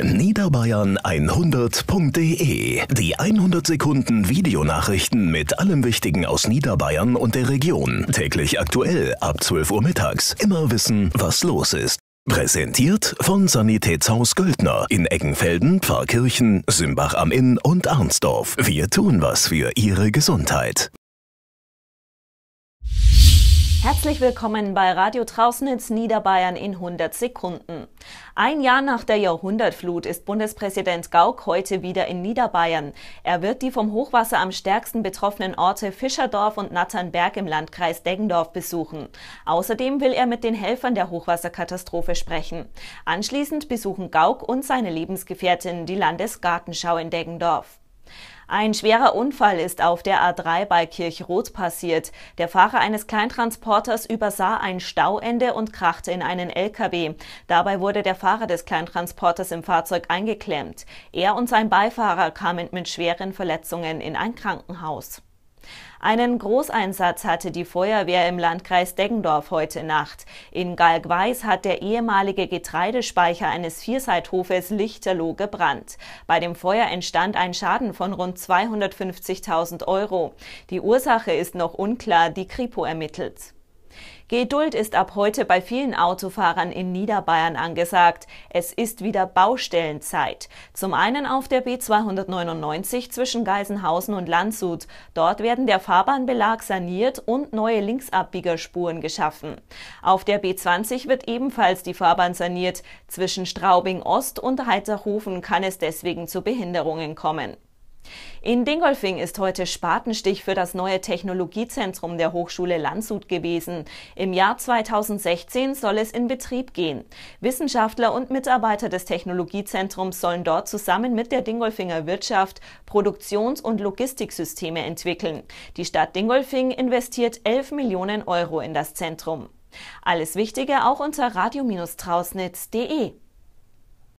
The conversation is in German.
Niederbayern100.de e. Die 100 Sekunden Videonachrichten mit allem Wichtigen aus Niederbayern und der Region. Täglich aktuell ab 12 Uhr mittags. Immer wissen, was los ist. Präsentiert von Sanitätshaus Göldner in Eggenfelden, Pfarrkirchen, Simbach am Inn und Arnsdorf. Wir tun was für Ihre Gesundheit. Herzlich willkommen bei Radio Trausnitz Niederbayern in 100 Sekunden. Ein Jahr nach der Jahrhundertflut ist Bundespräsident Gauck heute wieder in Niederbayern. Er wird die vom Hochwasser am stärksten betroffenen Orte Fischerdorf und Natternberg im Landkreis Deggendorf besuchen. Außerdem will er mit den Helfern der Hochwasserkatastrophe sprechen. Anschließend besuchen Gauck und seine Lebensgefährtin die Landesgartenschau in Deggendorf. Ein schwerer Unfall ist auf der A3 bei Kirchroth passiert. Der Fahrer eines Kleintransporters übersah ein Stauende und krachte in einen LKW. Dabei wurde der Fahrer des Kleintransporters im Fahrzeug eingeklemmt. Er und sein Beifahrer kamen mit schweren Verletzungen in ein Krankenhaus. Einen Großeinsatz hatte die Feuerwehr im Landkreis Deggendorf heute Nacht. In Galgweis hat der ehemalige Getreidespeicher eines Vierseithofes Lichterloh gebrannt. Bei dem Feuer entstand ein Schaden von rund 250.000 Euro. Die Ursache ist noch unklar, die Kripo ermittelt. Geduld ist ab heute bei vielen Autofahrern in Niederbayern angesagt. Es ist wieder Baustellenzeit. Zum einen auf der B299 zwischen Geisenhausen und Landshut. Dort werden der Fahrbahnbelag saniert und neue Linksabbiegerspuren geschaffen. Auf der B20 wird ebenfalls die Fahrbahn saniert. Zwischen Straubing Ost und Heiterhofen kann es deswegen zu Behinderungen kommen. In Dingolfing ist heute Spatenstich für das neue Technologiezentrum der Hochschule Landshut gewesen. Im Jahr 2016 soll es in Betrieb gehen. Wissenschaftler und Mitarbeiter des Technologiezentrums sollen dort zusammen mit der Dingolfinger Wirtschaft Produktions- und Logistiksysteme entwickeln. Die Stadt Dingolfing investiert 11 Millionen Euro in das Zentrum. Alles Wichtige auch unter radio-trausnitz.de.